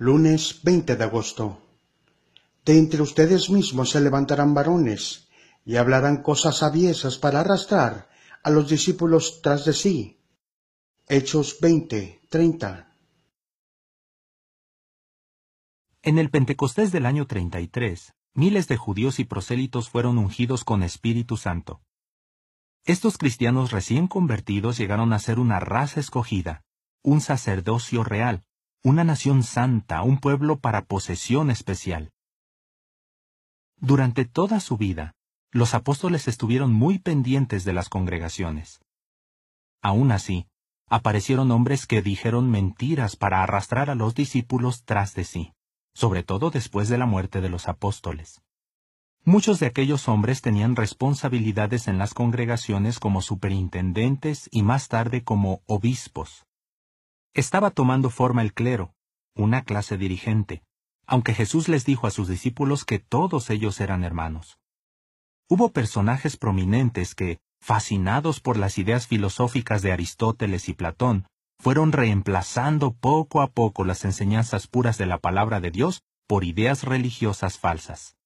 Lunes 20 de agosto. De entre ustedes mismos se levantarán varones, y hablarán cosas aviesas para arrastrar a los discípulos tras de sí. Hechos 20, 30. En el Pentecostés del año 33, miles de judíos y prosélitos fueron ungidos con Espíritu Santo. Estos cristianos recién convertidos llegaron a ser una raza escogida, un sacerdocio real, una nación santa, un pueblo para posesión especial. Durante toda su vida, los apóstoles estuvieron muy pendientes de las congregaciones. Aún así, aparecieron hombres que dijeron mentiras para arrastrar a los discípulos tras de sí, sobre todo después de la muerte de los apóstoles. Muchos de aquellos hombres tenían responsabilidades en las congregaciones como superintendentes y más tarde como obispos. Estaba tomando forma el clero, una clase dirigente, aunque Jesús les dijo a sus discípulos que todos ellos eran hermanos. Hubo personajes prominentes que, fascinados por las ideas filosóficas de Aristóteles y Platón, fueron reemplazando poco a poco las enseñanzas puras de la palabra de Dios por ideas religiosas falsas.